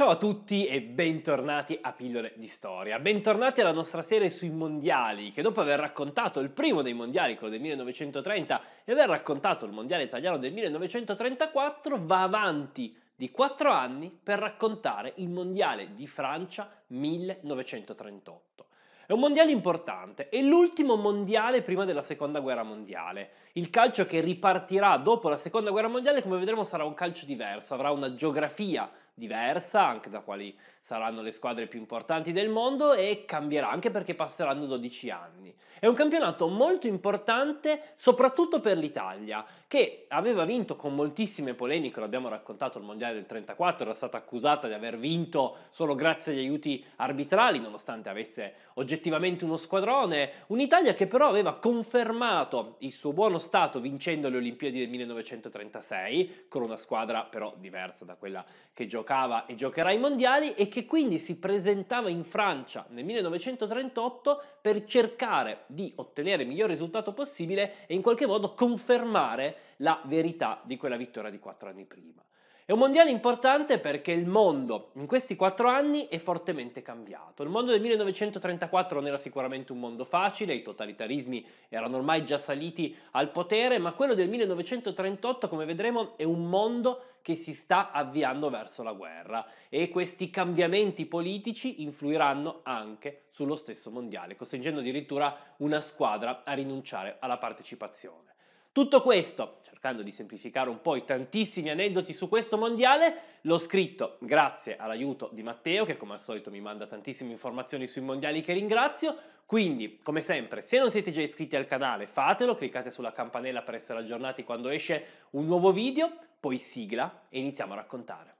Ciao a tutti e bentornati a Pillole di Storia. Bentornati alla nostra serie sui mondiali, che dopo aver raccontato il primo dei mondiali, quello del 1930, e aver raccontato il mondiale italiano del 1934, va avanti di 4 anni per raccontare il mondiale di Francia 1938. È un mondiale importante, è l'ultimo mondiale prima della seconda guerra mondiale. Il calcio che ripartirà dopo la seconda guerra mondiale, come vedremo, sarà un calcio diverso, avrà una geografia diversa diversa, anche da quali saranno le squadre più importanti del mondo e cambierà anche perché passeranno 12 anni. È un campionato molto importante soprattutto per l'Italia, che aveva vinto con moltissime polemiche, l'abbiamo raccontato al Mondiale del 34, era stata accusata di aver vinto solo grazie agli aiuti arbitrali, nonostante avesse oggettivamente uno squadrone, un'Italia che però aveva confermato il suo buono stato vincendo le Olimpiadi del 1936, con una squadra però diversa da quella che giocava e giocherà ai Mondiali, e che quindi si presentava in Francia nel 1938 per cercare di ottenere il miglior risultato possibile e in qualche modo confermare la verità di quella vittoria di quattro anni prima. È un mondiale importante perché il mondo in questi quattro anni è fortemente cambiato. Il mondo del 1934 non era sicuramente un mondo facile, i totalitarismi erano ormai già saliti al potere, ma quello del 1938, come vedremo, è un mondo che si sta avviando verso la guerra e questi cambiamenti politici influiranno anche sullo stesso mondiale, costringendo addirittura una squadra a rinunciare alla partecipazione. Tutto questo, cercando di semplificare un po' i tantissimi aneddoti su questo mondiale, l'ho scritto grazie all'aiuto di Matteo, che come al solito mi manda tantissime informazioni sui mondiali che ringrazio, quindi, come sempre, se non siete già iscritti al canale, fatelo, cliccate sulla campanella per essere aggiornati quando esce un nuovo video, poi sigla e iniziamo a raccontare.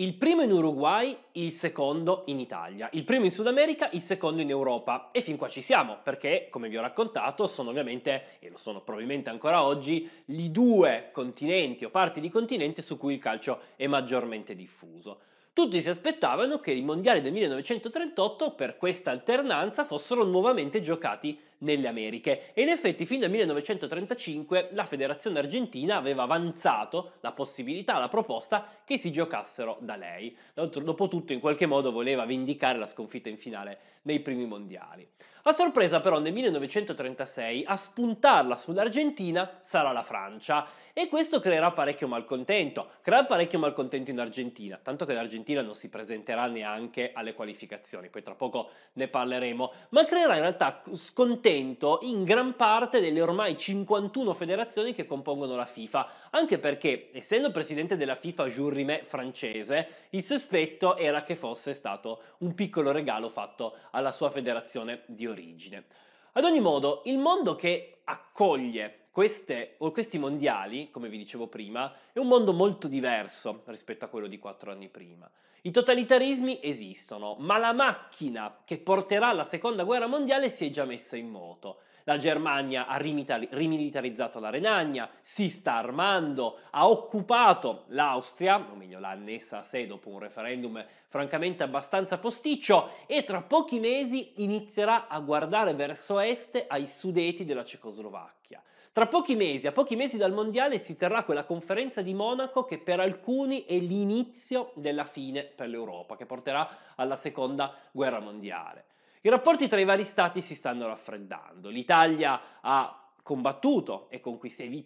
Il primo in Uruguay, il secondo in Italia, il primo in Sud America, il secondo in Europa. E fin qua ci siamo, perché, come vi ho raccontato, sono ovviamente, e lo sono probabilmente ancora oggi, i due continenti o parti di continente su cui il calcio è maggiormente diffuso. Tutti si aspettavano che i mondiali del 1938, per questa alternanza, fossero nuovamente giocati nelle Americhe e in effetti fin dal 1935 la Federazione Argentina aveva avanzato la possibilità, la proposta che si giocassero da lei. Dopotutto in qualche modo voleva vendicare la sconfitta in finale nei primi mondiali. A sorpresa però nel 1936 a spuntarla sull'Argentina sarà la Francia e questo creerà parecchio malcontento, creerà parecchio malcontento in Argentina, tanto che l'Argentina non si presenterà neanche alle qualificazioni, poi tra poco ne parleremo, ma creerà in realtà scontento in gran parte delle ormai 51 federazioni che compongono la FIFA, anche perché essendo presidente della FIFA Jurime francese, il sospetto era che fosse stato un piccolo regalo fatto alla sua federazione di origine. Ad ogni modo, il mondo che accoglie queste, questi mondiali, come vi dicevo prima, è un mondo molto diverso rispetto a quello di quattro anni prima. I totalitarismi esistono, ma la macchina che porterà alla seconda guerra mondiale si è già messa in moto. La Germania ha rimilitarizzato la Renania, si sta armando, ha occupato l'Austria, o meglio l'ha annessa a sé dopo un referendum francamente abbastanza posticcio, e tra pochi mesi inizierà a guardare verso est ai sudeti della Cecoslovacchia. Tra pochi mesi, a pochi mesi dal mondiale, si terrà quella conferenza di Monaco che per alcuni è l'inizio della fine per l'Europa, che porterà alla seconda guerra mondiale. I rapporti tra i vari stati si stanno raffreddando. L'Italia ha combattuto e,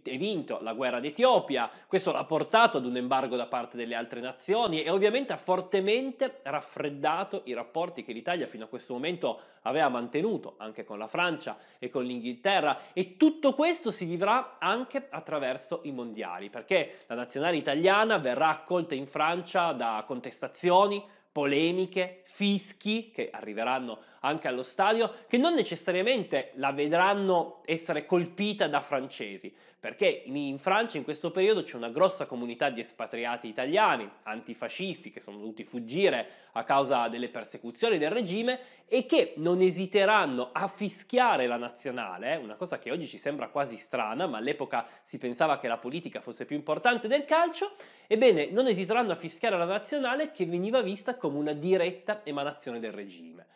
e vinto la guerra d'Etiopia, questo l'ha portato ad un embargo da parte delle altre nazioni e ovviamente ha fortemente raffreddato i rapporti che l'Italia fino a questo momento aveva mantenuto anche con la Francia e con l'Inghilterra e tutto questo si vivrà anche attraverso i mondiali perché la nazionale italiana verrà accolta in Francia da contestazioni, polemiche, fischi che arriveranno anche allo stadio che non necessariamente la vedranno essere colpita da francesi, perché in Francia in questo periodo c'è una grossa comunità di espatriati italiani, antifascisti, che sono dovuti fuggire a causa delle persecuzioni del regime e che non esiteranno a fischiare la nazionale, eh, una cosa che oggi ci sembra quasi strana, ma all'epoca si pensava che la politica fosse più importante del calcio, ebbene non esiteranno a fischiare la nazionale che veniva vista come una diretta emanazione del regime.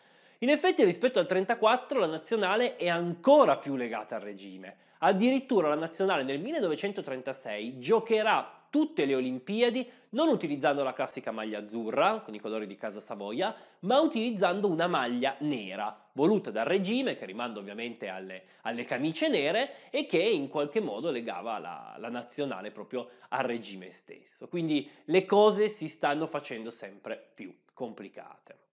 In effetti rispetto al 34 la nazionale è ancora più legata al regime. Addirittura la nazionale nel 1936 giocherà tutte le Olimpiadi non utilizzando la classica maglia azzurra con i colori di Casa Savoia, ma utilizzando una maglia nera, voluta dal regime, che rimanda ovviamente alle, alle camicie nere e che in qualche modo legava la, la nazionale proprio al regime stesso. Quindi le cose si stanno facendo sempre più complicate.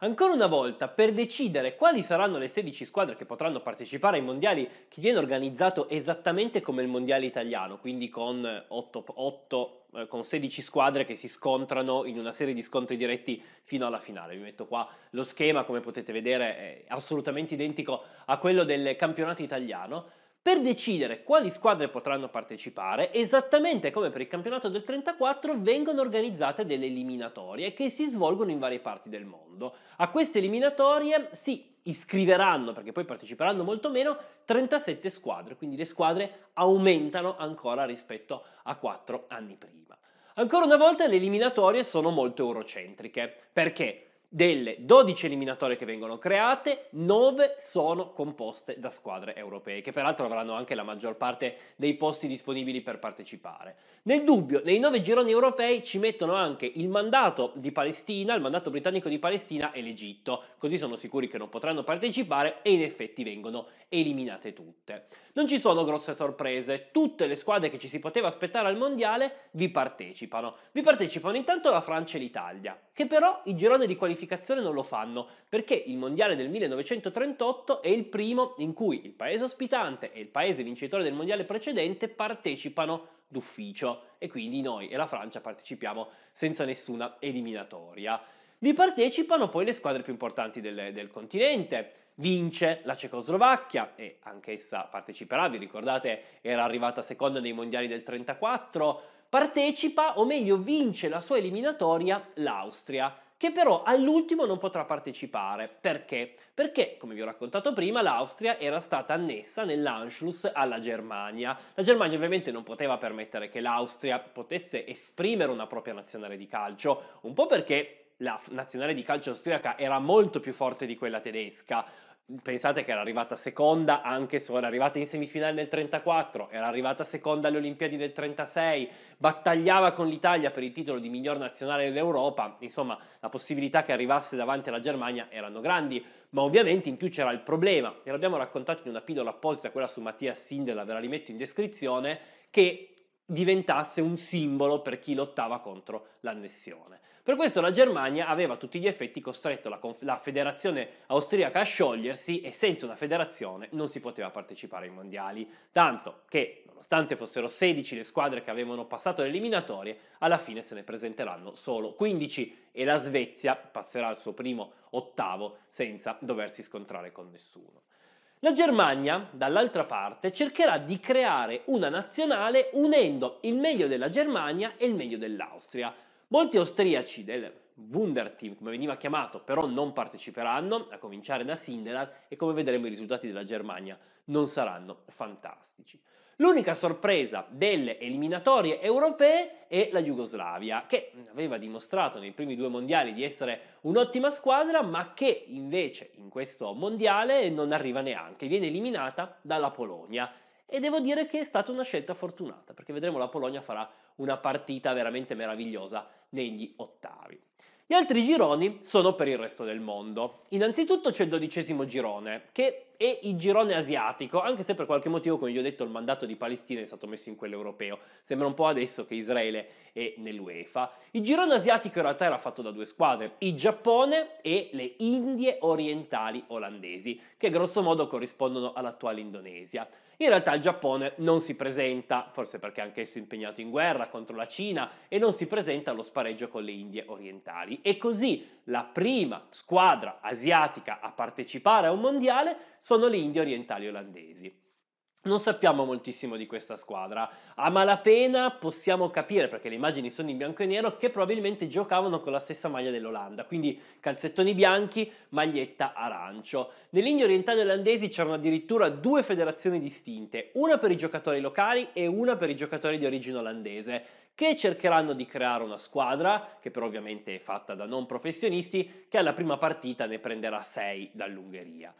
Ancora una volta, per decidere quali saranno le 16 squadre che potranno partecipare ai mondiali, che viene organizzato esattamente come il mondiale italiano, quindi con 8, eh, 8 eh, con 16 squadre che si scontrano in una serie di scontri diretti fino alla finale. Vi metto qua lo schema, come potete vedere, è assolutamente identico a quello del campionato italiano per decidere quali squadre potranno partecipare, esattamente come per il campionato del 34 vengono organizzate delle eliminatorie che si svolgono in varie parti del mondo. A queste eliminatorie si iscriveranno, perché poi parteciperanno molto meno, 37 squadre, quindi le squadre aumentano ancora rispetto a 4 anni prima. Ancora una volta le eliminatorie sono molto eurocentriche, perché delle 12 eliminatorie che vengono create, 9 sono composte da squadre europee, che peraltro avranno anche la maggior parte dei posti disponibili per partecipare. Nel dubbio, nei 9 gironi europei ci mettono anche il mandato di Palestina, il mandato britannico di Palestina e l'Egitto, così sono sicuri che non potranno partecipare e in effetti vengono eliminate tutte. Non ci sono grosse sorprese, tutte le squadre che ci si poteva aspettare al mondiale vi partecipano. Vi partecipano intanto la Francia e l'Italia, che però il girone di qualificazione non lo fanno, perché il mondiale del 1938 è il primo in cui il paese ospitante e il paese vincitore del mondiale precedente partecipano d'ufficio e quindi noi e la Francia partecipiamo senza nessuna eliminatoria. Vi partecipano poi le squadre più importanti del, del continente, vince la Cecoslovacchia e anch'essa parteciperà, vi ricordate era arrivata seconda nei mondiali del 34, partecipa o meglio vince la sua eliminatoria l'Austria che però all'ultimo non potrà partecipare. Perché? Perché, come vi ho raccontato prima, l'Austria era stata annessa nell'Anschluss alla Germania. La Germania ovviamente non poteva permettere che l'Austria potesse esprimere una propria nazionale di calcio, un po' perché la nazionale di calcio austriaca era molto più forte di quella tedesca, Pensate che era arrivata seconda anche se era arrivata in semifinale nel 34, era arrivata seconda alle Olimpiadi del 36, battagliava con l'Italia per il titolo di miglior nazionale d'Europa, insomma la possibilità che arrivasse davanti alla Germania erano grandi, ma ovviamente in più c'era il problema, e l'abbiamo raccontato in una pillola apposita, quella su Mattia Sindela, ve la rimetto in descrizione, che diventasse un simbolo per chi lottava contro l'annessione. Per questo la Germania aveva a tutti gli effetti costretto la, la, federazione austriaca a sciogliersi e senza una federazione non si poteva partecipare ai mondiali, tanto che nonostante fossero 16 le squadre che avevano passato le eliminatorie, alla fine se ne presenteranno solo 15 e la Svezia passerà al suo primo ottavo senza doversi scontrare con nessuno. La Germania, dall'altra parte, cercherà di creare una nazionale unendo il meglio della Germania e il meglio dell'Austria. Molti austriaci del Wunderteam, come veniva chiamato, però non parteciperanno, a cominciare da Sindelar e come vedremo i risultati della Germania non saranno fantastici. L'unica sorpresa delle eliminatorie europee è la Jugoslavia, che aveva dimostrato nei primi due mondiali di essere un'ottima squadra, ma che invece in questo mondiale non arriva neanche, viene eliminata dalla Polonia. E devo dire che è stata una scelta fortunata, perché vedremo la Polonia farà una partita veramente meravigliosa negli ottavi. Gli altri gironi sono per il resto del mondo. Innanzitutto c'è il dodicesimo girone, che è il girone asiatico, anche se per qualche motivo, come vi ho detto, il mandato di Palestina è stato messo in quello europeo. Sembra un po' adesso che Israele è nell'UEFA. Il girone asiatico in realtà era fatto da due squadre, il Giappone e le Indie orientali olandesi, che grosso modo corrispondono all'attuale Indonesia. In realtà il Giappone non si presenta, forse perché anch'esso impegnato in guerra contro la Cina, e non si presenta allo spareggio con le Indie orientali. E così la prima squadra asiatica a partecipare a un mondiale sono le Indie orientali olandesi. Non sappiamo moltissimo di questa squadra. A malapena possiamo capire, perché le immagini sono in bianco e nero, che probabilmente giocavano con la stessa maglia dell'Olanda, quindi calzettoni bianchi, maglietta arancio. Nell'India orientale olandesi c'erano addirittura due federazioni distinte, una per i giocatori locali e una per i giocatori di origine olandese, che cercheranno di creare una squadra, che però ovviamente è fatta da non professionisti, che alla prima partita ne prenderà 6 dall'Ungheria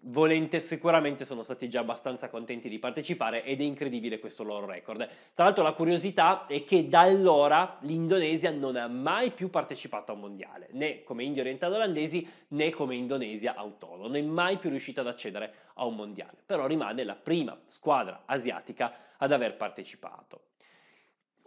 volente sicuramente sono stati già abbastanza contenti di partecipare ed è incredibile questo loro record. Tra l'altro la curiosità è che da allora l'Indonesia non ha mai più partecipato a un mondiale, né come India orientale olandesi né come Indonesia autonoma, non è mai più riuscita ad accedere a un mondiale, però rimane la prima squadra asiatica ad aver partecipato.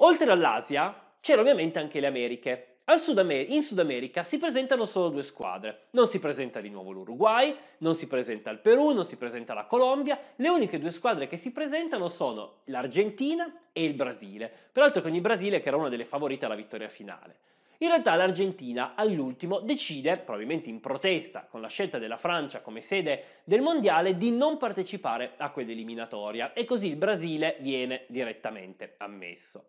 Oltre all'Asia c'erano ovviamente anche le Americhe, Sud America, in Sud America si presentano solo due squadre, non si presenta di nuovo l'Uruguay, non si presenta il Perù, non si presenta la Colombia, le uniche due squadre che si presentano sono l'Argentina e il Brasile, peraltro con il Brasile che era una delle favorite alla vittoria finale. In realtà l'Argentina all'ultimo decide, probabilmente in protesta con la scelta della Francia come sede del mondiale, di non partecipare a quell'eliminatoria e così il Brasile viene direttamente ammesso.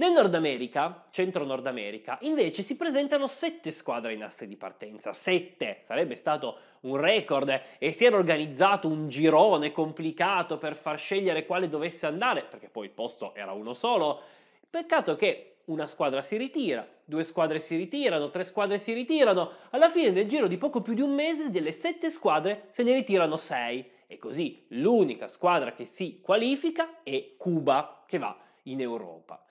Nel Nord America, centro-Nord America, invece si presentano sette squadre in asse di partenza, Sette! sarebbe stato un record eh? e si era organizzato un girone complicato per far scegliere quale dovesse andare, perché poi il posto era uno solo. Peccato che una squadra si ritira, due squadre si ritirano, tre squadre si ritirano, alla fine nel giro di poco più di un mese delle sette squadre se ne ritirano sei. e così l'unica squadra che si qualifica è Cuba che va in Europa.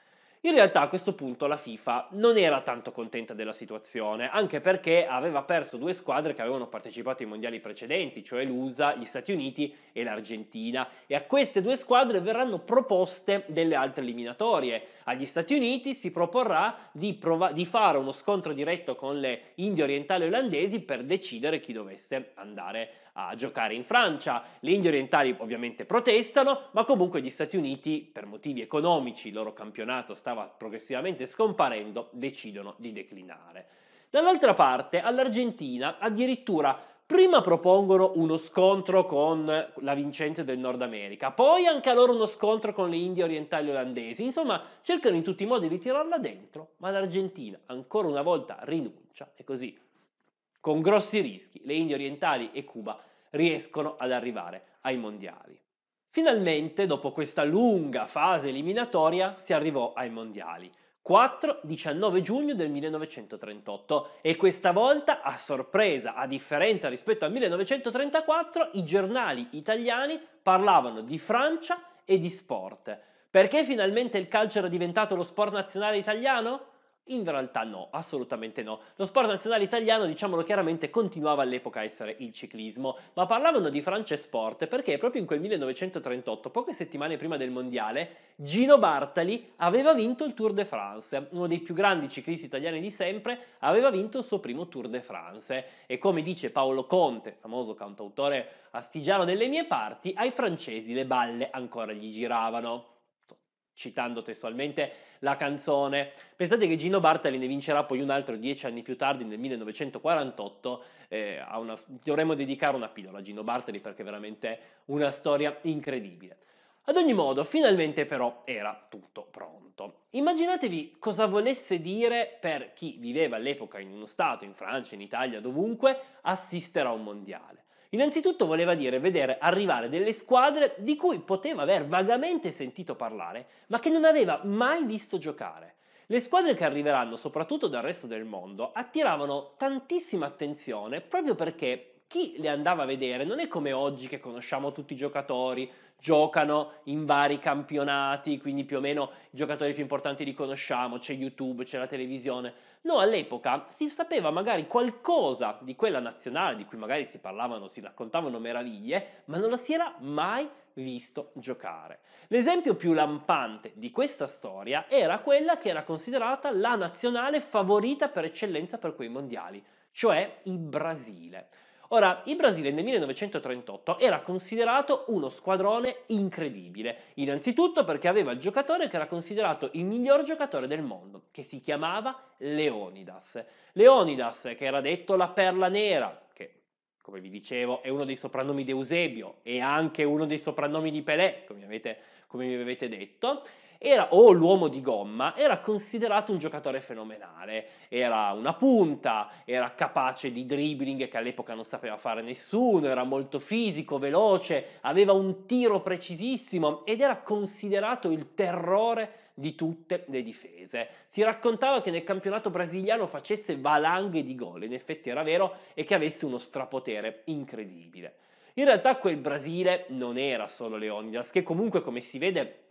In realtà a questo punto la FIFA non era tanto contenta della situazione, anche perché aveva perso due squadre che avevano partecipato ai mondiali precedenti, cioè l'USA, gli Stati Uniti e l'Argentina, e a queste due squadre verranno proposte delle altre eliminatorie. Agli Stati Uniti si proporrà di, prov- di fare uno scontro diretto con le Indie orientali olandesi per decidere chi dovesse andare a giocare in Francia. Le Indie orientali ovviamente protestano, ma comunque gli Stati Uniti, per motivi economici, il loro campionato stava progressivamente scomparendo, decidono di declinare. Dall'altra parte, all'Argentina addirittura prima propongono uno scontro con la vincente del Nord America, poi anche a loro uno scontro con le Indie orientali olandesi, insomma cercano in tutti i modi di tirarla dentro, ma l'Argentina ancora una volta rinuncia e così con grossi rischi le Indie orientali e Cuba riescono ad arrivare ai mondiali. Finalmente, dopo questa lunga fase eliminatoria, si arrivò ai mondiali. 4-19 giugno del 1938 e questa volta, a sorpresa, a differenza rispetto al 1934, i giornali italiani parlavano di Francia e di sport. Perché finalmente il calcio era diventato lo sport nazionale italiano? In realtà no, assolutamente no. Lo sport nazionale italiano, diciamolo chiaramente, continuava all'epoca a essere il ciclismo, ma parlavano di France Sport perché proprio in quel 1938, poche settimane prima del mondiale, Gino Bartali aveva vinto il Tour de France, uno dei più grandi ciclisti italiani di sempre, aveva vinto il suo primo Tour de France e come dice Paolo Conte, famoso cantautore astigiano delle mie parti, ai francesi le balle ancora gli giravano citando testualmente la canzone. Pensate che Gino Bartali ne vincerà poi un altro dieci anni più tardi, nel 1948. Eh, una, dovremmo dedicare una pillola a Gino Bartali perché è veramente una storia incredibile. Ad ogni modo, finalmente però era tutto pronto. Immaginatevi cosa volesse dire per chi viveva all'epoca in uno Stato, in Francia, in Italia, dovunque, assistere a un mondiale. Innanzitutto voleva dire vedere arrivare delle squadre di cui poteva aver vagamente sentito parlare, ma che non aveva mai visto giocare. Le squadre che arriveranno soprattutto dal resto del mondo attiravano tantissima attenzione proprio perché chi le andava a vedere non è come oggi che conosciamo tutti i giocatori, giocano in vari campionati, quindi più o meno i giocatori più importanti li conosciamo, c'è YouTube, c'è la televisione. No, all'epoca si sapeva magari qualcosa di quella nazionale, di cui magari si parlavano, si raccontavano meraviglie, ma non la si era mai visto giocare. L'esempio più lampante di questa storia era quella che era considerata la nazionale favorita per eccellenza per quei mondiali, cioè il Brasile. Ora, il Brasile nel 1938 era considerato uno squadrone incredibile, innanzitutto perché aveva il giocatore che era considerato il miglior giocatore del mondo, che si chiamava Leonidas. Leonidas, che era detto la perla nera, che come vi dicevo è uno dei soprannomi di Eusebio e anche uno dei soprannomi di Pelé, come avete, come mi avete detto, era, o l'uomo di gomma era considerato un giocatore fenomenale, era una punta, era capace di dribbling che all'epoca non sapeva fare nessuno, era molto fisico, veloce, aveva un tiro precisissimo ed era considerato il terrore di tutte le difese. Si raccontava che nel campionato brasiliano facesse valanghe di gol, in effetti era vero, e che avesse uno strapotere incredibile. In realtà quel Brasile non era solo Leonidas, che comunque come si vede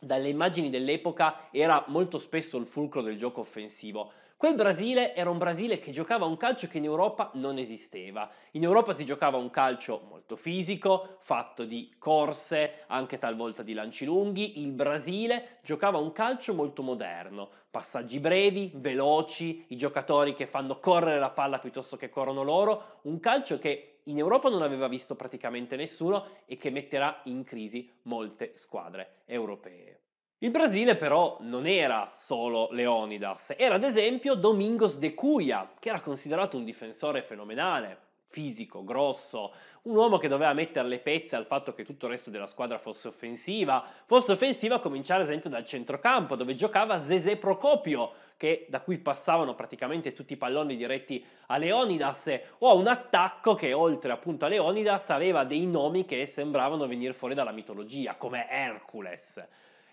dalle immagini dell'epoca era molto spesso il fulcro del gioco offensivo. Quel Brasile era un Brasile che giocava un calcio che in Europa non esisteva. In Europa si giocava un calcio molto fisico, fatto di corse, anche talvolta di lanci lunghi. Il Brasile giocava un calcio molto moderno, passaggi brevi, veloci, i giocatori che fanno correre la palla piuttosto che corrono loro, un calcio che in Europa non aveva visto praticamente nessuno e che metterà in crisi molte squadre europee. Il Brasile però non era solo Leonidas, era ad esempio Domingos de Cuia, che era considerato un difensore fenomenale, fisico, grosso, un uomo che doveva mettere le pezze al fatto che tutto il resto della squadra fosse offensiva, fosse offensiva a cominciare ad esempio dal centrocampo dove giocava Zezé Procopio, che, da cui passavano praticamente tutti i palloni diretti a Leonidas, o a un attacco che oltre appunto a Leonidas aveva dei nomi che sembravano venire fuori dalla mitologia, come Hercules.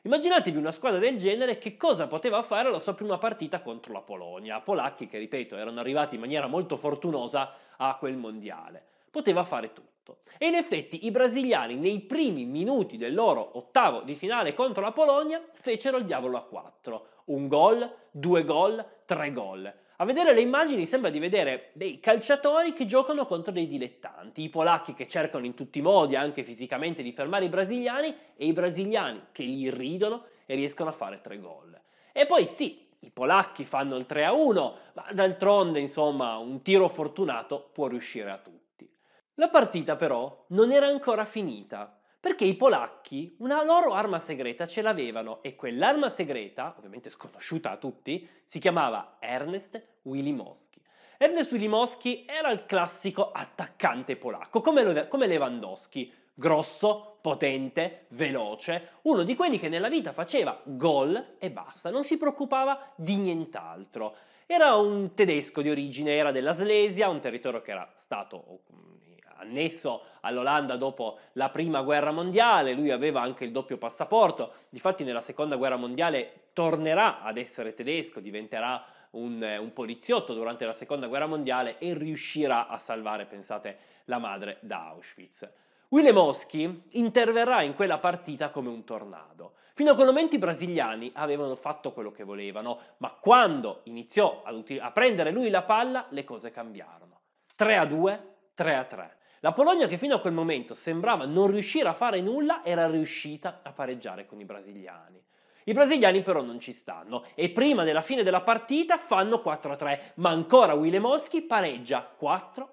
Immaginatevi una squadra del genere che cosa poteva fare alla sua prima partita contro la Polonia, polacchi che, ripeto, erano arrivati in maniera molto fortunosa a quel mondiale. Poteva fare tutto. E in effetti i brasiliani nei primi minuti del loro ottavo di finale contro la Polonia fecero il diavolo a 4. Un gol, due gol, tre gol a vedere le immagini sembra di vedere dei calciatori che giocano contro dei dilettanti, i polacchi che cercano in tutti i modi, anche fisicamente, di fermare i brasiliani e i brasiliani che li ridono e riescono a fare tre gol. E poi sì, i polacchi fanno il 3 a 1, ma d'altronde, insomma, un tiro fortunato può riuscire a tutti. La partita però non era ancora finita perché i polacchi una loro arma segreta ce l'avevano e quell'arma segreta, ovviamente sconosciuta a tutti, si chiamava Ernest Wilimowski. Ernest Wilimowski era il classico attaccante polacco, come, come Lewandowski, grosso, potente, veloce, uno di quelli che nella vita faceva gol e basta, non si preoccupava di nient'altro. Era un tedesco di origine, era della Slesia, un territorio che era stato mm, annesso all'Olanda dopo la prima guerra mondiale, lui aveva anche il doppio passaporto, difatti nella seconda guerra mondiale tornerà ad essere tedesco, diventerà un, un, poliziotto durante la seconda guerra mondiale e riuscirà a salvare, pensate, la madre da Auschwitz. Wilemowski interverrà in quella partita come un tornado. Fino a quel momento i brasiliani avevano fatto quello che volevano, ma quando iniziò a, a prendere lui la palla le cose cambiarono. 3 a 2, 3 a 3. La Polonia che fino a quel momento sembrava non riuscire a fare nulla era riuscita a pareggiare con i brasiliani. I brasiliani però non ci stanno e prima della fine della partita fanno 4-3, ma ancora Wilemowski pareggia 4-4.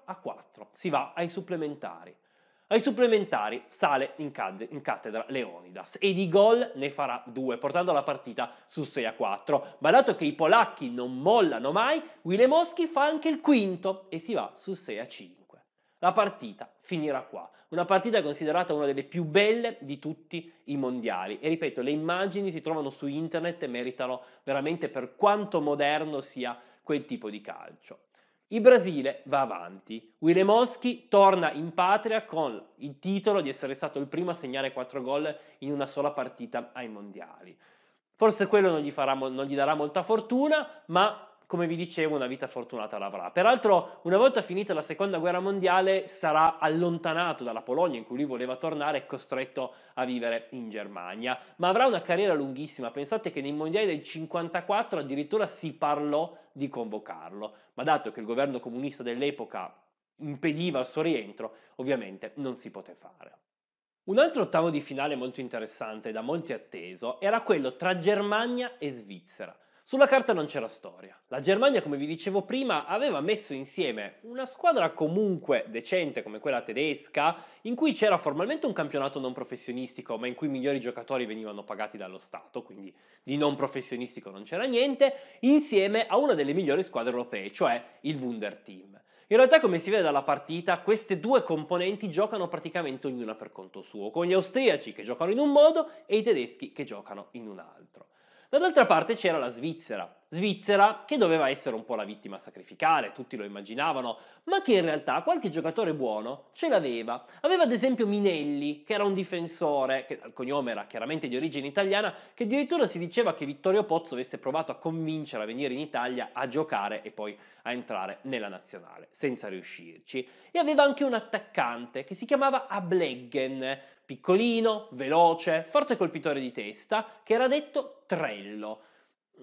Si va ai supplementari. Ai supplementari sale in, cattedra Leonidas e di gol ne farà due, portando la partita su 6 4. Ma dato che i polacchi non mollano mai, Wilemowski fa anche il quinto e si va su 6 5. La partita finirà qua. Una partita considerata una delle più belle di tutti i mondiali. E ripeto, le immagini si trovano su internet e meritano veramente per quanto moderno sia quel tipo di calcio. Il Brasile va avanti. Wilemowski torna in patria con il titolo di essere stato il primo a segnare 4 gol in una sola partita ai mondiali. Forse quello non gli, farà, non gli darà molta fortuna, ma come vi dicevo, una vita fortunata l'avrà. Peraltro, una volta finita la seconda guerra mondiale, sarà allontanato dalla Polonia in cui lui voleva tornare e costretto a vivere in Germania. Ma avrà una carriera lunghissima. Pensate che nei mondiali del 54 addirittura si parlò di convocarlo, ma dato che il governo comunista dell'epoca impediva il suo rientro, ovviamente non si poté fare. Un altro ottavo di finale molto interessante da molti atteso era quello tra Germania e Svizzera. Sulla carta non c'era storia. La Germania, come vi dicevo prima, aveva messo insieme una squadra comunque decente come quella tedesca, in cui c'era formalmente un campionato non professionistico, ma in cui i migliori giocatori venivano pagati dallo Stato, quindi di non professionistico non c'era niente, insieme a una delle migliori squadre europee, cioè il Wunder Team. In realtà, come si vede dalla partita, queste due componenti giocano praticamente ognuna per conto suo, con gli austriaci che giocano in un modo e i tedeschi che giocano in un altro. Dall'altra parte c'era la Svizzera. Svizzera che doveva essere un po' la vittima sacrificale, tutti lo immaginavano, ma che in realtà qualche giocatore buono ce l'aveva. Aveva ad esempio Minelli, che era un difensore, che il cognome era chiaramente di origine italiana, che addirittura si diceva che Vittorio Pozzo avesse provato a convincere a venire in Italia a giocare e poi a entrare nella nazionale, senza riuscirci. E aveva anche un attaccante che si chiamava Ableggen, Piccolino, veloce, forte colpitore di testa, che era detto Trello.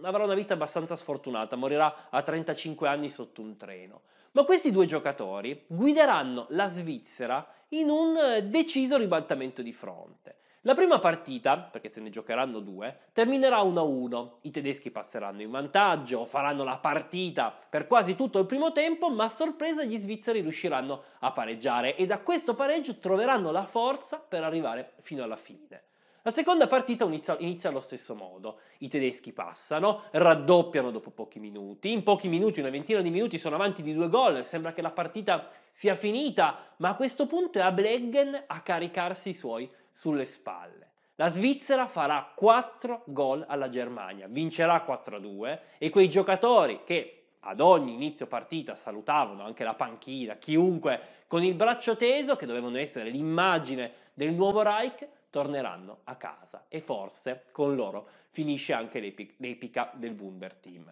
Avrà una vita abbastanza sfortunata, morirà a 35 anni sotto un treno. Ma questi due giocatori guideranno la Svizzera in un eh, deciso ribaltamento di fronte. La prima partita, perché se ne giocheranno due, terminerà 1-1. I tedeschi passeranno in vantaggio, faranno la partita per quasi tutto il primo tempo, ma a sorpresa gli svizzeri riusciranno a pareggiare e da questo pareggio troveranno la forza per arrivare fino alla fine. La seconda partita inizia, inizia, allo stesso modo. I tedeschi passano, raddoppiano dopo pochi minuti. In pochi minuti, una ventina di minuti, sono avanti di due gol. Sembra che la partita sia finita, ma a questo punto è a Ableggen a caricarsi i suoi sulle spalle. La Svizzera farà 4 gol alla Germania, vincerà 4-2 e quei giocatori che ad ogni inizio partita salutavano anche la panchina, chiunque con il braccio teso, che dovevano essere l'immagine del nuovo Reich, torneranno a casa e forse con loro finisce anche l'epic- l'epica del Wunder Team.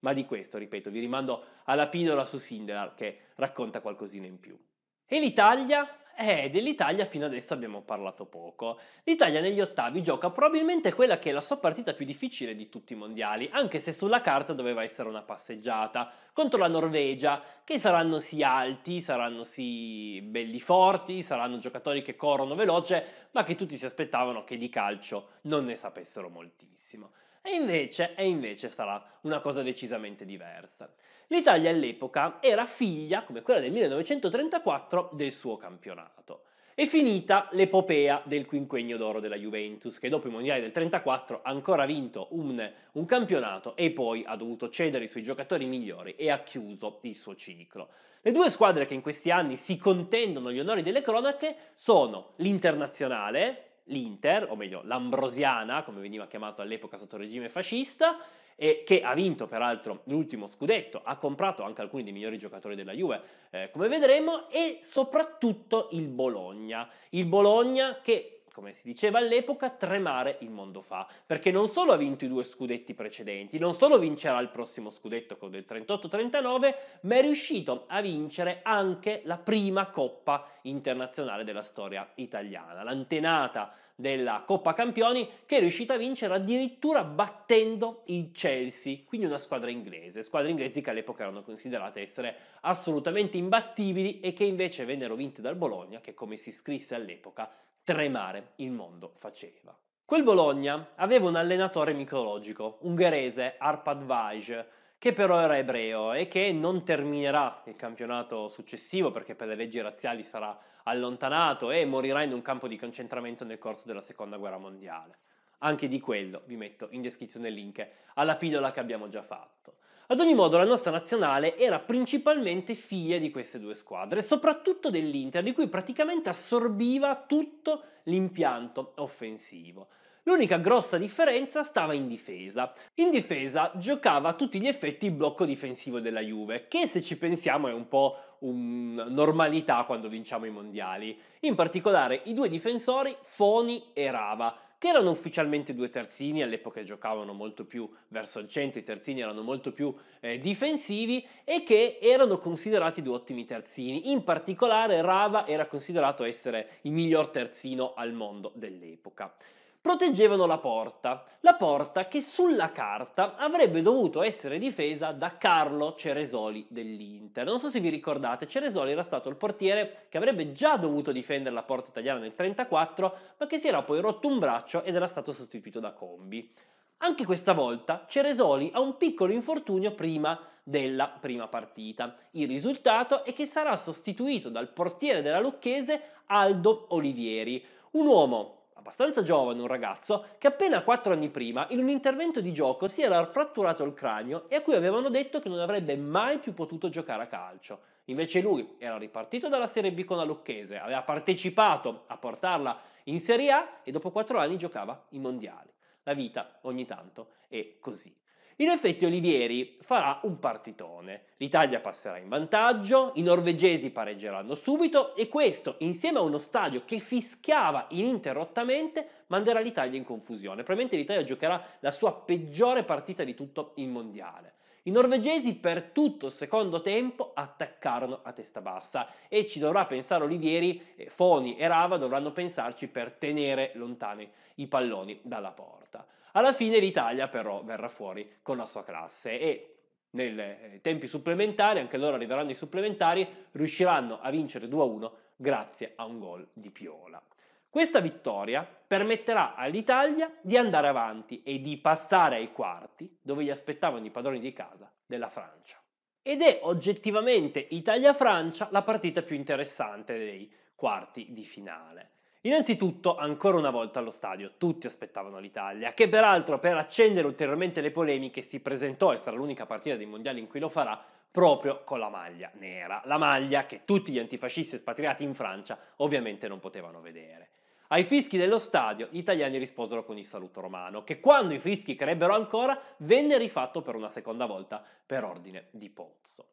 Ma di questo, ripeto, vi rimando alla pillola su Sindelar che racconta qualcosina in più. E l'Italia? Eh, dell'Italia fino adesso abbiamo parlato poco. L'Italia negli ottavi gioca probabilmente quella che è la sua partita più difficile di tutti i mondiali, anche se sulla carta doveva essere una passeggiata, contro la Norvegia, che saranno sì alti, saranno sì belli forti, saranno giocatori che corrono veloce, ma che tutti si aspettavano che di calcio non ne sapessero moltissimo. E invece, e invece sarà una cosa decisamente diversa. L'Italia all'epoca era figlia, come quella del 1934, del suo campionato. È finita l'epopea del quinquennio d'oro della Juventus, che dopo i mondiali del 34 ha ancora vinto un, un, campionato e poi ha dovuto cedere i suoi giocatori migliori e ha chiuso il suo ciclo. Le due squadre che in questi anni si contendono gli onori delle cronache sono l'Internazionale, l'Inter, o meglio l'Ambrosiana, come veniva chiamato all'epoca sotto regime fascista, e che ha vinto peraltro l'ultimo scudetto, ha comprato anche alcuni dei migliori giocatori della Juve, eh, come vedremo, e soprattutto il Bologna. Il Bologna che come si diceva all'epoca, tremare il mondo fa, perché non solo ha vinto i due scudetti precedenti, non solo vincerà il prossimo scudetto con il 38-39, ma è riuscito a vincere anche la prima coppa internazionale della storia italiana, l'antenata della Coppa Campioni che è riuscita a vincere addirittura battendo il Chelsea, quindi una squadra inglese, squadre inglesi che all'epoca erano considerate essere assolutamente imbattibili e che invece vennero vinte dal Bologna che come si scrisse all'epoca tremare il mondo faceva. Quel Bologna aveva un allenatore mitologico, ungherese, Arpad Vaj, che però era ebreo e che non terminerà il campionato successivo perché per le leggi razziali sarà allontanato e morirà in un campo di concentramento nel corso della seconda guerra mondiale. Anche di quello vi metto in descrizione il link alla pillola che abbiamo già fatto. Ad ogni modo la nostra nazionale era principalmente figlia di queste due squadre, soprattutto dell'Inter, di cui praticamente assorbiva tutto l'impianto offensivo. L'unica grossa differenza stava in difesa. In difesa giocava a tutti gli effetti il blocco difensivo della Juve, che se ci pensiamo è un po' una normalità quando vinciamo i mondiali. In particolare i due difensori, Foni e Rava, che erano ufficialmente due terzini, all'epoca giocavano molto più verso il centro, i terzini erano molto più eh, difensivi e che erano considerati due ottimi terzini. In particolare Rava era considerato essere il miglior terzino al mondo dell'epoca proteggevano la porta, la porta che sulla carta avrebbe dovuto essere difesa da Carlo Ceresoli dell'Inter. Non so se vi ricordate, Ceresoli era stato il portiere che avrebbe già dovuto difendere la porta italiana nel 34, ma che si era poi rotto un braccio ed era stato sostituito da Combi. Anche questa volta Ceresoli ha un piccolo infortunio prima della prima partita. Il risultato è che sarà sostituito dal portiere della Lucchese Aldo Olivieri, un uomo abbastanza giovane un ragazzo, che appena 4 anni prima, in un intervento di gioco, si era fratturato il cranio e a cui avevano detto che non avrebbe mai più potuto giocare a calcio. Invece lui era ripartito dalla Serie B con la Lucchese, aveva partecipato a portarla in Serie A e dopo 4 anni giocava in mondiali. La vita ogni tanto è così. In effetti Olivieri farà un partitone. L'Italia passerà in vantaggio, i norvegesi pareggeranno subito e questo, insieme a uno stadio che fischiava ininterrottamente, manderà l'Italia in confusione. Probabilmente l'Italia giocherà la sua peggiore partita di tutto il mondiale. I norvegesi per tutto il secondo tempo attaccarono a testa bassa e ci dovrà pensare Olivieri, eh, Foni e Rava dovranno pensarci per tenere lontani i palloni dalla porta. Alla fine l'Italia però verrà fuori con la sua classe e nei eh, tempi supplementari, anche loro arriveranno i supplementari, riusciranno a vincere 2-1 grazie a un gol di Piola. Questa vittoria permetterà all'Italia di andare avanti e di passare ai quarti, dove gli aspettavano i padroni di casa, della Francia. Ed è oggettivamente Italia-Francia la partita più interessante dei quarti di finale. Innanzitutto, ancora una volta allo stadio, tutti aspettavano l'Italia, che peraltro per accendere ulteriormente le polemiche si presentò, e sarà l'unica partita dei mondiali in cui lo farà, proprio con la maglia nera, la maglia che tutti gli antifascisti espatriati in Francia ovviamente non potevano vedere. Ai fischi dello stadio gli italiani risposero con il saluto romano, che quando i fischi crebbero ancora venne rifatto per una seconda volta per ordine di Pozzo.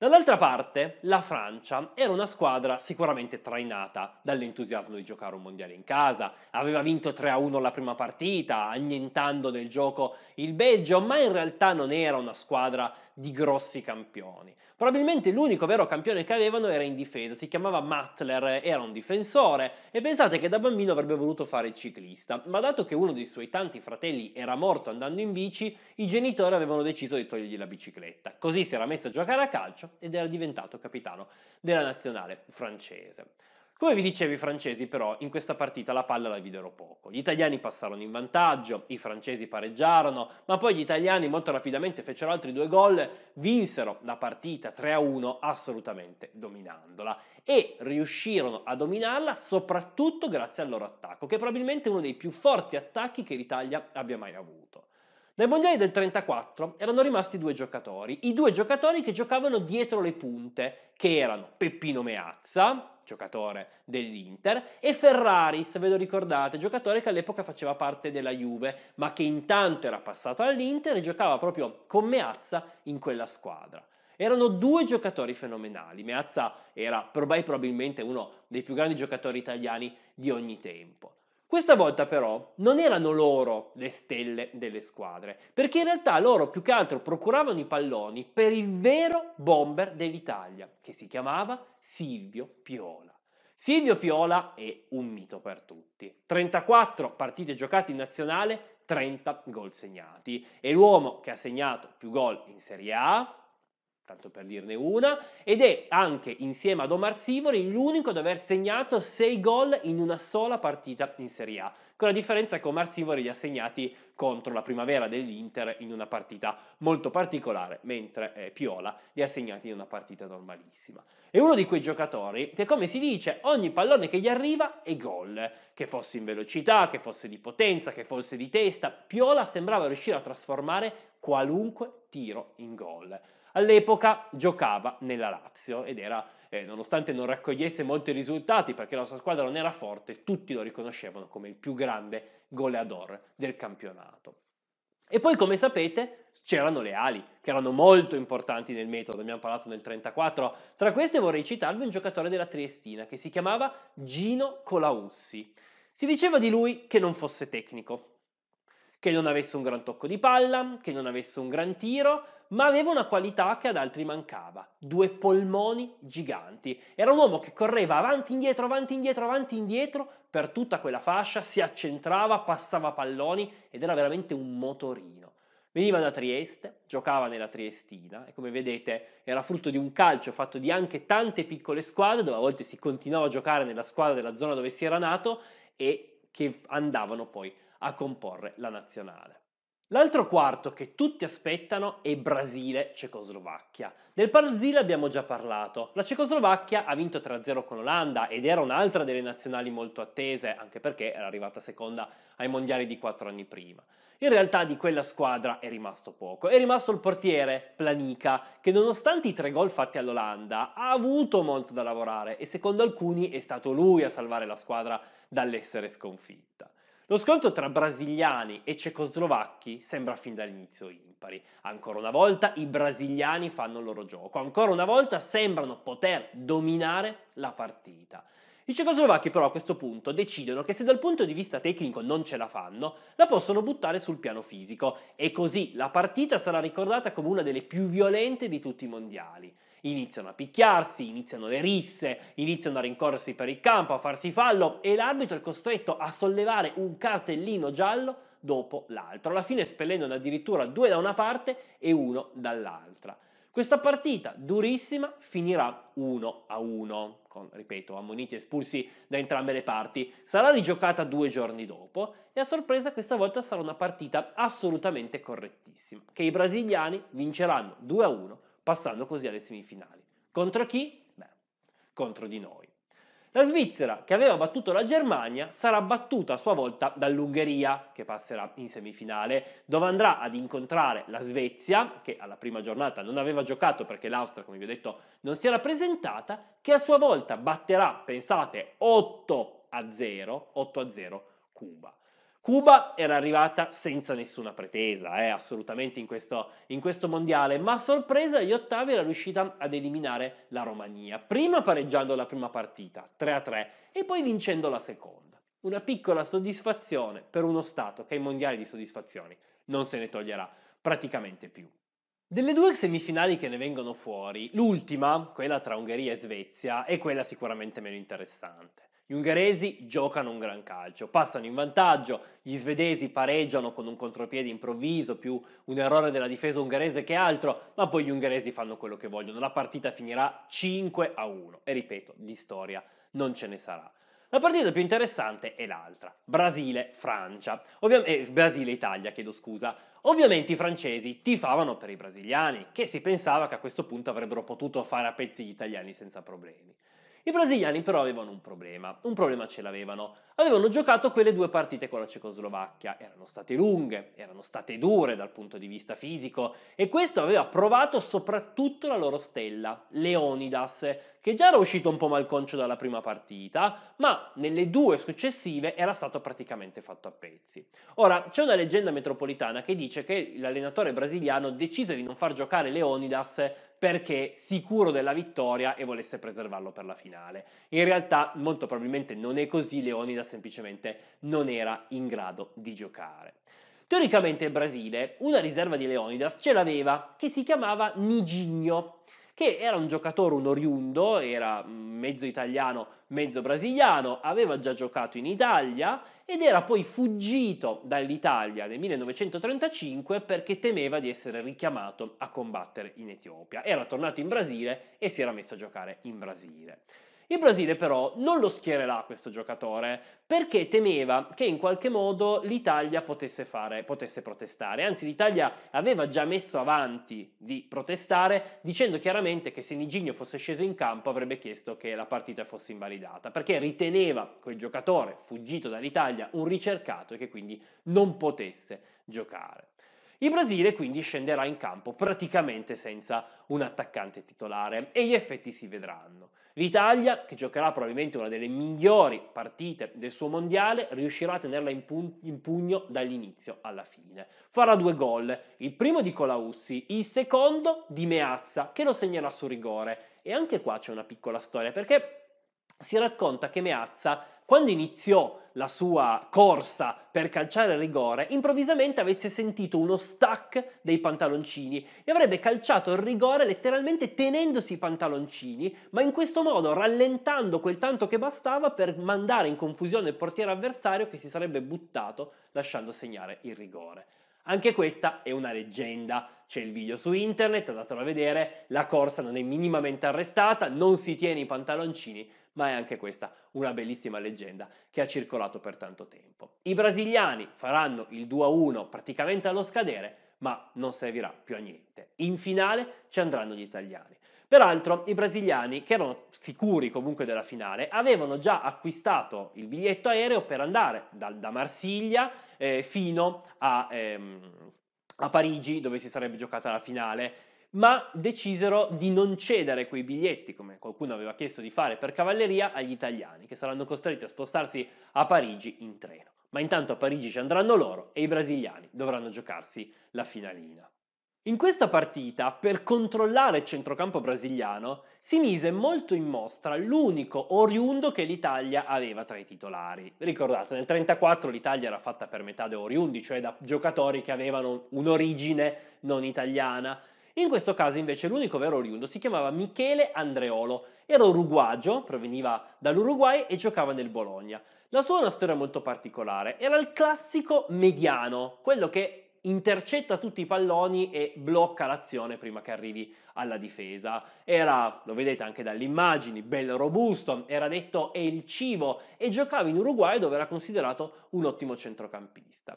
Dall'altra parte, la Francia era una squadra sicuramente trainata dall'entusiasmo di giocare un mondiale in casa, aveva vinto 3-1 la prima partita, annientando nel gioco il Belgio, ma in realtà non era una squadra di grossi campioni. Probabilmente l'unico vero campione che avevano era in difesa, si chiamava Mattler, era un difensore e pensate che da bambino avrebbe voluto fare ciclista, ma dato che uno dei suoi tanti fratelli era morto andando in bici, i genitori avevano deciso di togliergli la bicicletta. Così si era messo a giocare a calcio ed era diventato capitano della nazionale francese. Come vi dicevo, i francesi però in questa partita la palla la videro poco. Gli italiani passarono in vantaggio, i francesi pareggiarono, ma poi gli italiani molto rapidamente fecero altri due gol, vinsero la partita 3-1 assolutamente dominandola e riuscirono a dominarla soprattutto grazie al loro attacco, che è probabilmente uno dei più forti attacchi che l'Italia abbia mai avuto. Nel mondiale del 34 erano rimasti due giocatori, i due giocatori che giocavano dietro le punte, che erano Peppino Meazza, giocatore dell'Inter, e Ferrari, se ve lo ricordate, giocatore che all'epoca faceva parte della Juve, ma che intanto era passato all'Inter e giocava proprio con Meazza in quella squadra. Erano due giocatori fenomenali, Meazza era probabilmente uno dei più grandi giocatori italiani di ogni tempo. Questa volta però non erano loro le stelle delle squadre, perché in realtà loro più che altro procuravano i palloni per il vero bomber dell'Italia, che si chiamava Silvio Piola. Silvio Piola è un mito per tutti. 34 partite giocate in nazionale, 30 gol segnati. È l'uomo che ha segnato più gol in Serie A, tanto per dirne una, ed è anche insieme ad Omar Sivori l'unico ad aver segnato 6 gol in una sola partita in Serie A, con la differenza che Omar Sivori li ha segnati contro la primavera dell'Inter in una partita molto particolare, mentre eh, Piola li ha segnati in una partita normalissima. È uno di quei giocatori che, come si dice, ogni pallone che gli arriva è gol, che fosse in velocità, che fosse di potenza, che fosse di testa, Piola sembrava riuscire a trasformare qualunque tiro in gol. All'epoca giocava nella Lazio ed era, eh, nonostante non raccogliesse molti risultati perché la sua squadra non era forte, tutti lo riconoscevano come il più grande goleador del campionato. E poi, come sapete, c'erano le ali, che erano molto importanti nel metodo, abbiamo parlato nel 34. Tra queste vorrei citarvi un giocatore della Triestina che si chiamava Gino Colaussi. Si diceva di lui che non fosse tecnico, che non avesse un gran tocco di palla, che non avesse un gran tiro, ma aveva una qualità che ad altri mancava, due polmoni giganti. Era un uomo che correva avanti, indietro, avanti, indietro, avanti, indietro per tutta quella fascia, si accentrava, passava palloni ed era veramente un motorino. Veniva da Trieste, giocava nella Triestina e come vedete era frutto di un calcio fatto di anche tante piccole squadre dove a volte si continuava a giocare nella squadra della zona dove si era nato e che andavano poi a comporre la nazionale. L'altro quarto che tutti aspettano è Brasile-Cecoslovacchia. Del Brasile abbiamo già parlato. La Cecoslovacchia ha vinto 3-0 con l'Olanda ed era un'altra delle nazionali molto attese, anche perché era arrivata seconda ai mondiali di 4 anni prima. In realtà di quella squadra è rimasto poco. È rimasto il portiere Planica, che nonostante i tre gol fatti all'Olanda ha avuto molto da lavorare e secondo alcuni è stato lui a salvare la squadra dall'essere sconfitta. Lo scontro tra brasiliani e cecoslovacchi sembra fin dall'inizio impari. Ancora una volta i brasiliani fanno il loro gioco, ancora una volta sembrano poter dominare la partita. I cecoslovacchi però a questo punto decidono che se dal punto di vista tecnico non ce la fanno, la possono buttare sul piano fisico e così la partita sarà ricordata come una delle più violente di tutti i mondiali. Iniziano a picchiarsi, iniziano le risse, iniziano a rincorrersi per il campo, a farsi fallo e l'arbitro è costretto a sollevare un cartellino giallo dopo l'altro, alla fine spellendone addirittura due da una parte e uno dall'altra. Questa partita durissima finirà 1 a 1, con, ripeto, ammoniti e espulsi da entrambe le parti. Sarà rigiocata due giorni dopo e a sorpresa questa volta sarà una partita assolutamente correttissima, che i brasiliani vinceranno 2 a 1 passando così alle semifinali. Contro chi? Beh, contro di noi. La Svizzera, che aveva battuto la Germania, sarà battuta a sua volta dall'Ungheria, che passerà in semifinale, dove andrà ad incontrare la Svezia, che alla prima giornata non aveva giocato perché l'Austria, come vi ho detto, non si era presentata, che a sua volta batterà, pensate, 8 a 0, 8 a 0 Cuba. Cuba era arrivata senza nessuna pretesa, eh, assolutamente in questo, in questo, mondiale, ma a sorpresa gli ottavi era riuscita ad eliminare la Romania, prima pareggiando la prima partita 3-3 e poi vincendo la seconda. Una piccola soddisfazione per uno Stato che ai mondiali di soddisfazioni non se ne toglierà praticamente più. Delle due semifinali che ne vengono fuori, l'ultima, quella tra Ungheria e Svezia, è quella sicuramente meno interessante. Gli ungheresi giocano un gran calcio, passano in vantaggio, gli svedesi pareggiano con un contropiede improvviso, più un errore della difesa ungherese che altro, ma poi gli ungheresi fanno quello che vogliono. La partita finirà 5 a 1 e ripeto, di storia non ce ne sarà. La partita più interessante è l'altra, Brasile-Francia, Ovvia- eh, Brasile-Italia, chiedo scusa. Ovviamente i francesi tifavano per i brasiliani, che si pensava che a questo punto avrebbero potuto fare a pezzi gli italiani senza problemi. I brasiliani però avevano un problema, un problema ce l'avevano. Avevano giocato quelle due partite con la Cecoslovacchia, erano state lunghe, erano state dure dal punto di vista fisico e questo aveva provato soprattutto la loro stella, Leonidas, che già era uscito un po' malconcio dalla prima partita, ma nelle due successive era stato praticamente fatto a pezzi. Ora, c'è una leggenda metropolitana che dice che l'allenatore brasiliano decise di non far giocare Leonidas perché sicuro della vittoria e volesse preservarlo per la finale. In realtà molto probabilmente non è così, Leonidas semplicemente non era in grado di giocare. Teoricamente il Brasile una riserva di Leonidas ce l'aveva che si chiamava Niginho che era un giocatore, un oriundo, era mezzo italiano, mezzo brasiliano, aveva già giocato in Italia ed era poi fuggito dall'Italia nel 1935 perché temeva di essere richiamato a combattere in Etiopia. Era tornato in Brasile e si era messo a giocare in Brasile. Il Brasile però non lo schiererà questo giocatore perché temeva che in qualche modo l'Italia potesse, fare, potesse protestare, anzi l'Italia aveva già messo avanti di protestare dicendo chiaramente che se Niginio fosse sceso in campo avrebbe chiesto che la partita fosse invalidata perché riteneva quel giocatore fuggito dall'Italia un ricercato e che quindi non potesse giocare. Il Brasile quindi scenderà in campo praticamente senza un attaccante titolare e gli effetti si vedranno. L'Italia, che giocherà probabilmente una delle migliori partite del suo mondiale, riuscirà a tenerla in, pun- in pugno dall'inizio alla fine. Farà due gol, il primo di Colaussi, il secondo di Meazza, che lo segnerà su rigore. E anche qua c'è una piccola storia, perché si racconta che Meazza quando iniziò la sua corsa per calciare il rigore, improvvisamente avesse sentito uno stack dei pantaloncini e avrebbe calciato il rigore letteralmente tenendosi i pantaloncini, ma in questo modo rallentando quel tanto che bastava per mandare in confusione il portiere avversario che si sarebbe buttato lasciando segnare il rigore. Anche questa è una leggenda. C'è il video su internet, andatelo a vedere, la corsa non è minimamente arrestata, non si tiene i pantaloncini, ma è anche questa una bellissima leggenda che ha circolato per tanto tempo. I brasiliani faranno il 2-1 praticamente allo scadere, ma non servirà più a niente. In finale ci andranno gli italiani. Peraltro i brasiliani, che erano sicuri comunque della finale, avevano già acquistato il biglietto aereo per andare da, da Marsiglia eh, fino a, ehm, a Parigi, dove si sarebbe giocata la finale ma decisero di non cedere quei biglietti, come qualcuno aveva chiesto di fare per cavalleria, agli italiani, che saranno costretti a spostarsi a Parigi in treno. Ma intanto a Parigi ci andranno loro e i brasiliani dovranno giocarsi la finalina. In questa partita, per controllare il centrocampo brasiliano, si mise molto in mostra l'unico oriundo che l'Italia aveva tra i titolari. Ricordate, nel 1934 l'Italia era fatta per metà da oriundi, cioè da giocatori che avevano un'origine non italiana, in questo caso invece l'unico vero oriundo si chiamava Michele Andreolo, era uruguagio, proveniva dall'Uruguay e giocava nel Bologna. La sua è una storia molto particolare, era il classico mediano, quello che intercetta tutti i palloni e blocca l'azione prima che arrivi alla difesa. Era, lo vedete anche dalle immagini, bello robusto, era detto è il cibo e giocava in Uruguay dove era considerato un ottimo centrocampista.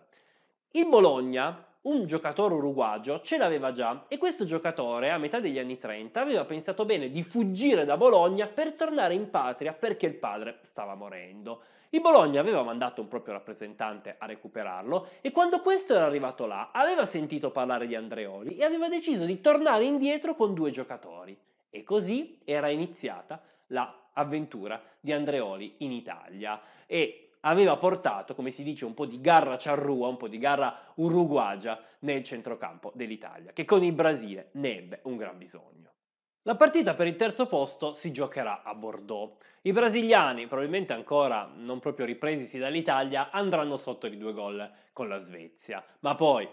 Il Bologna un giocatore uruguagio ce l'aveva già e questo giocatore a metà degli anni 30 aveva pensato bene di fuggire da Bologna per tornare in patria perché il padre stava morendo. Il Bologna aveva mandato un proprio rappresentante a recuperarlo e quando questo era arrivato là aveva sentito parlare di Andreoli e aveva deciso di tornare indietro con due giocatori. E così era iniziata la avventura di Andreoli in Italia e aveva portato, come si dice, un po' di garra charrua, un po' di garra uruguagia nel centrocampo dell'Italia, che con il Brasile ne ebbe un gran bisogno. La partita per il terzo posto si giocherà a Bordeaux. I brasiliani, probabilmente ancora non proprio ripresisi dall'Italia, andranno sotto di due gol con la Svezia, ma poi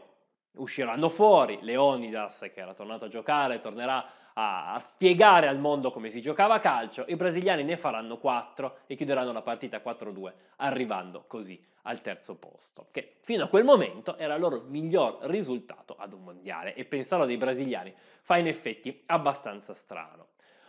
usciranno fuori, Leonidas che era tornato a giocare tornerà a, spiegare al mondo come si giocava a calcio, i brasiliani ne faranno 4 e chiuderanno la partita 4-2, arrivando così al terzo posto, che fino a quel momento era il loro miglior risultato ad un mondiale e pensarlo dei brasiliani fa in effetti abbastanza strano.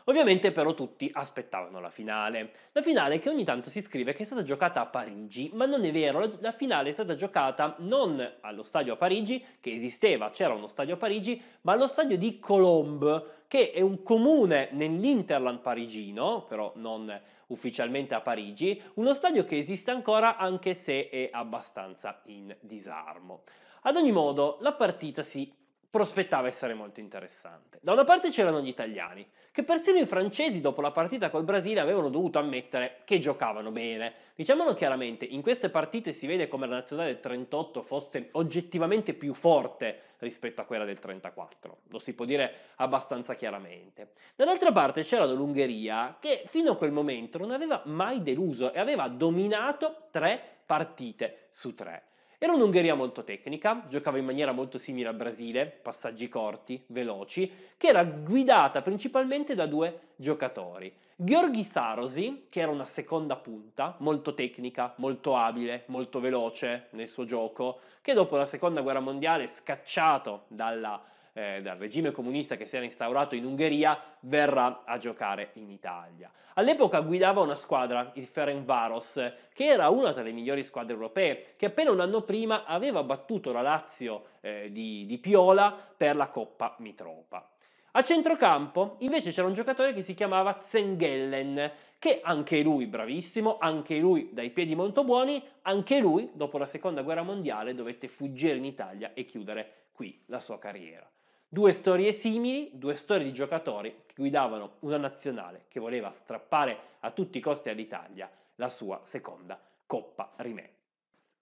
Ovviamente però tutti aspettavano la finale. La finale che ogni tanto si scrive che è stata giocata a Parigi, ma non è vero, la finale è stata giocata non allo stadio a Parigi, che esisteva, c'era uno stadio a Parigi, ma allo stadio di Colombe, che è un comune nell'Interland parigino, però non ufficialmente a Parigi, uno stadio che esiste ancora anche se è abbastanza in disarmo. Ad ogni modo, la partita si prospettava essere molto interessante. Da una parte c'erano gli italiani, che persino i francesi dopo la partita col Brasile avevano dovuto ammettere che giocavano bene. Diciamolo chiaramente, in queste partite si vede come la nazionale del 38 fosse oggettivamente più forte rispetto a quella del 34, lo si può dire abbastanza chiaramente. Dall'altra parte c'era l'Ungheria che fino a quel momento non aveva mai deluso e aveva dominato tre partite su tre. Era un'Ungheria molto tecnica, giocava in maniera molto simile al Brasile, passaggi corti, veloci, che era guidata principalmente da due giocatori. Gheorghi Sarosi, che era una seconda punta, molto tecnica, molto abile, molto veloce nel suo gioco, che dopo la seconda guerra mondiale, scacciato dalla eh, dal regime comunista che si era instaurato in Ungheria verrà a giocare in Italia. All'epoca guidava una squadra, il Ferenvaros, che era una tra le migliori squadre europee, che appena un anno prima aveva battuto la Lazio eh, di, di Piola per la Coppa Mitropa. A centrocampo invece c'era un giocatore che si chiamava Zengellen, che anche lui bravissimo, anche lui dai piedi molto buoni, anche lui dopo la seconda guerra mondiale dovette fuggire in Italia e chiudere qui la sua carriera. Due storie simili, due storie di giocatori che guidavano una nazionale che voleva strappare a tutti i costi all'Italia la sua seconda Coppa Rimè.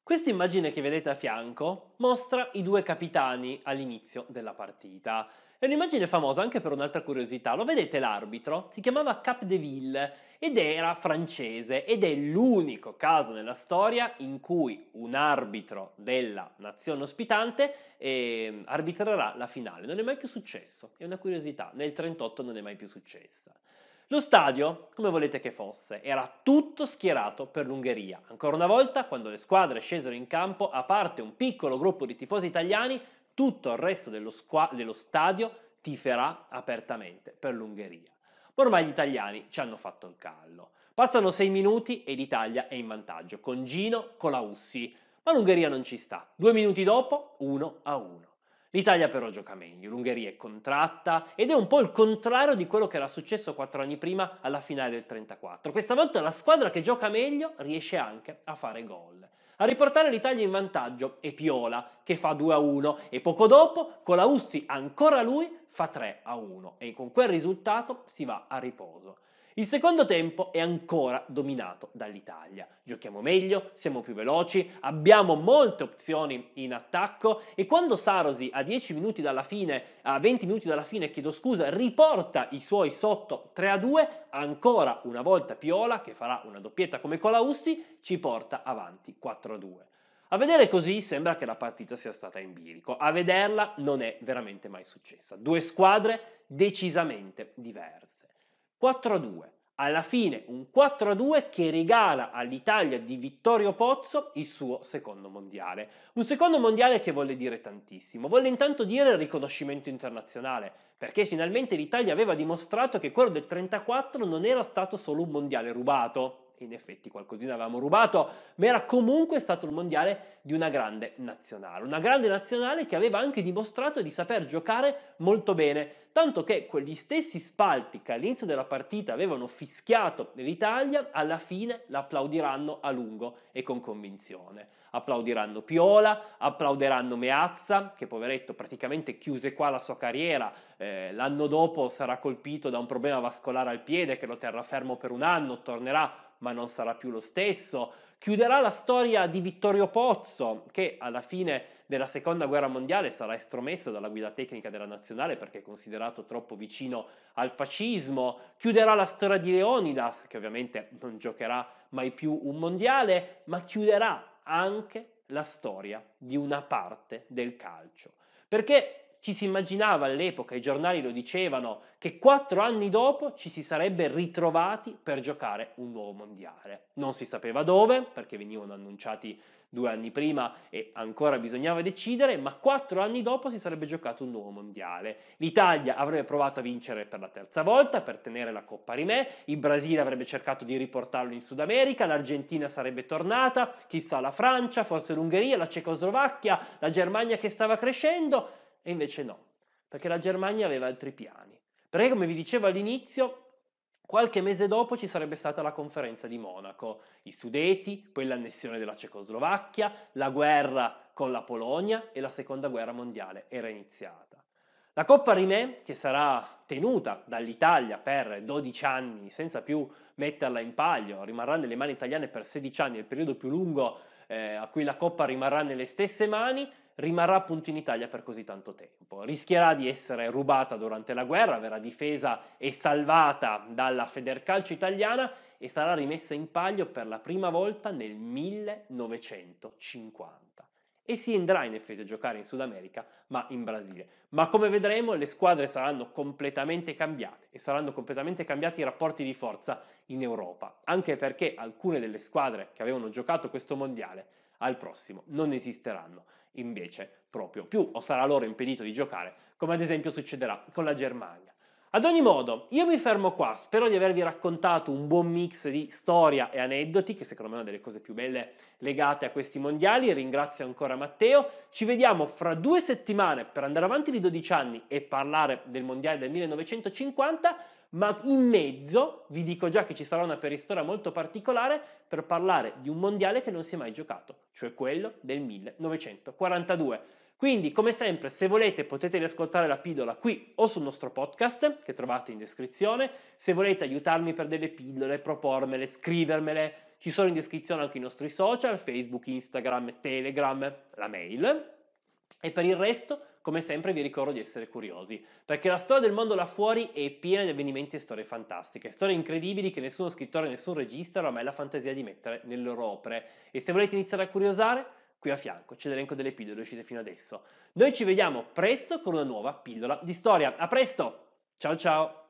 Questa immagine che vedete a fianco mostra i due capitani all'inizio della partita. È un'immagine famosa anche per un'altra curiosità. Lo vedete l'arbitro? Si chiamava Capdeville ed era francese ed è l'unico caso nella storia in cui un arbitro della nazione ospitante eh, arbitrerà la finale. Non è mai più successo, è una curiosità, nel 1938 non è mai più successa. Lo stadio, come volete che fosse, era tutto schierato per l'Ungheria. Ancora una volta, quando le squadre scesero in campo, a parte un piccolo gruppo di tifosi italiani, tutto il resto dello, squa- dello stadio tiferà apertamente per l'Ungheria ormai gli italiani ci hanno fatto il callo. Passano 6 minuti e l'Italia è in vantaggio con Gino Colaussi, ma l'Ungheria non ci sta. Due minuti dopo 1 a 1. L'Italia però gioca meglio, l'Ungheria è contratta ed è un po' il contrario di quello che era successo quattro anni prima alla finale del 34. Questa volta la squadra che gioca meglio riesce anche a fare gol a riportare l'Italia in vantaggio è Piola che fa 2 a 1 e poco dopo Colaussi ancora lui fa 3 a 1 e con quel risultato si va a riposo. Il secondo tempo è ancora dominato dall'Italia. Giochiamo meglio, siamo più veloci, abbiamo molte opzioni in attacco e quando Sarosi a 10 minuti dalla fine, a 20 minuti dalla fine, chiedo scusa, riporta i suoi sotto 3 a 2, ancora una volta Piola che farà una doppietta come Colaussi ci porta avanti 4 a 2. A vedere così sembra che la partita sia stata in bilico, a vederla non è veramente mai successa. Due squadre decisamente diverse. 4-2. Alla fine un 4-2 che regala all'Italia di Vittorio Pozzo il suo secondo mondiale. Un secondo mondiale che volle dire tantissimo, volle intanto dire il riconoscimento internazionale, perché finalmente l'Italia aveva dimostrato che quello del 34 non era stato solo un mondiale rubato in effetti qualcosina avevamo rubato, ma era comunque stato il mondiale di una grande nazionale, una grande nazionale che aveva anche dimostrato di saper giocare molto bene, tanto che quegli stessi spalti che all'inizio della partita avevano fischiato l'Italia, alla fine l'applaudiranno a lungo e con convinzione. Applaudiranno Piola, applauderanno Meazza, che poveretto praticamente chiuse qua la sua carriera, eh, l'anno dopo sarà colpito da un problema vascolare al piede che lo terrà fermo per un anno, tornerà ma non sarà più lo stesso. Chiuderà la storia di Vittorio Pozzo, che alla fine della seconda guerra mondiale sarà estromesso dalla guida tecnica della nazionale perché è considerato troppo vicino al fascismo. Chiuderà la storia di Leonidas, che ovviamente non giocherà mai più un mondiale, ma chiuderà anche la storia di una parte del calcio. Perché ci si immaginava all'epoca, i giornali lo dicevano, che quattro anni dopo ci si sarebbe ritrovati per giocare un nuovo mondiale. Non si sapeva dove, perché venivano annunciati due anni prima e ancora bisognava decidere, ma quattro anni dopo si sarebbe giocato un nuovo mondiale. L'Italia avrebbe provato a vincere per la terza volta per tenere la Coppa Rimè, il Brasile avrebbe cercato di riportarlo in Sud America, l'Argentina sarebbe tornata, chissà la Francia, forse l'Ungheria, la Cecoslovacchia, la Germania che stava crescendo. E invece no, perché la Germania aveva altri piani. Perché come vi dicevo all'inizio, Qualche mese dopo ci sarebbe stata la conferenza di Monaco, i Sudeti, poi l'annessione della Cecoslovacchia, la guerra con la Polonia e la seconda guerra mondiale era iniziata. La Coppa Rimè, che sarà tenuta dall'Italia per 12 anni senza più metterla in palio, rimarrà nelle mani italiane per 16 anni, il periodo più lungo eh, a cui la Coppa rimarrà nelle stesse mani, rimarrà appunto in Italia per così tanto tempo. Rischierà di essere rubata durante la guerra, verrà difesa e salvata dalla Federcalcio italiana e sarà rimessa in palio per la prima volta nel 1950 e si andrà in effetti a giocare in Sud America, ma in Brasile. Ma come vedremo le squadre saranno completamente cambiate e saranno completamente cambiati i rapporti di forza in Europa, anche perché alcune delle squadre che avevano giocato questo mondiale al prossimo non esisteranno invece proprio più o sarà loro impedito di giocare, come ad esempio succederà con la Germania. Ad ogni modo, io mi fermo qua, spero di avervi raccontato un buon mix di storia e aneddoti, che secondo me è una delle cose più belle legate a questi mondiali, ringrazio ancora Matteo, ci vediamo fra due settimane per andare avanti di 12 anni e parlare del mondiale del 1950, ma in mezzo vi dico già che ci sarà una peristora molto particolare per parlare di un mondiale che non si è mai giocato, cioè quello del 1942. Quindi, come sempre, se volete potete riascoltare la pillola qui o sul nostro podcast che trovate in descrizione. Se volete aiutarmi per delle pillole, propormele, scrivermele, ci sono in descrizione anche i nostri social, Facebook, Instagram, Telegram, la mail. E per il resto come sempre vi ricordo di essere curiosi, perché la storia del mondo là fuori è piena di avvenimenti e storie fantastiche, storie incredibili che nessuno scrittore, nessun regista oramai ha la fantasia di mettere nelle loro opere. E se volete iniziare a curiosare, qui a fianco c'è l'elenco delle pillole uscite fino adesso. Noi ci vediamo presto con una nuova pillola di storia. A presto! Ciao ciao!